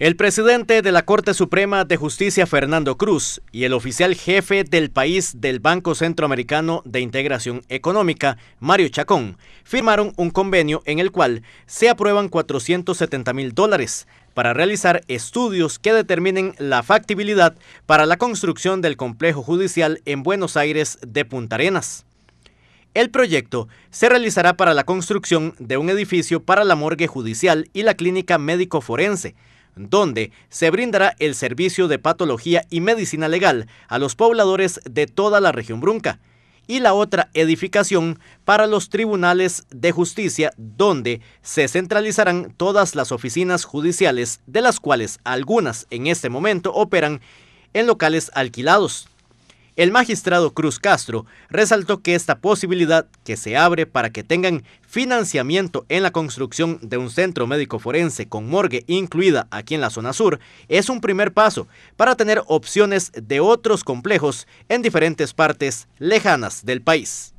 El presidente de la Corte Suprema de Justicia, Fernando Cruz, y el oficial jefe del país del Banco Centroamericano de Integración Económica, Mario Chacón, firmaron un convenio en el cual se aprueban 470 mil dólares para realizar estudios que determinen la factibilidad para la construcción del complejo judicial en Buenos Aires de Punta Arenas. El proyecto se realizará para la construcción de un edificio para la morgue judicial y la clínica médico forense, donde se brindará el servicio de patología y medicina legal a los pobladores de toda la región brunca, y la otra edificación para los tribunales de justicia, donde se centralizarán todas las oficinas judiciales, de las cuales algunas en este momento operan en locales alquilados. El magistrado Cruz Castro resaltó que esta posibilidad que se abre para que tengan financiamiento en la construcción de un centro médico forense con morgue incluida aquí en la zona sur es un primer paso para tener opciones de otros complejos en diferentes partes lejanas del país.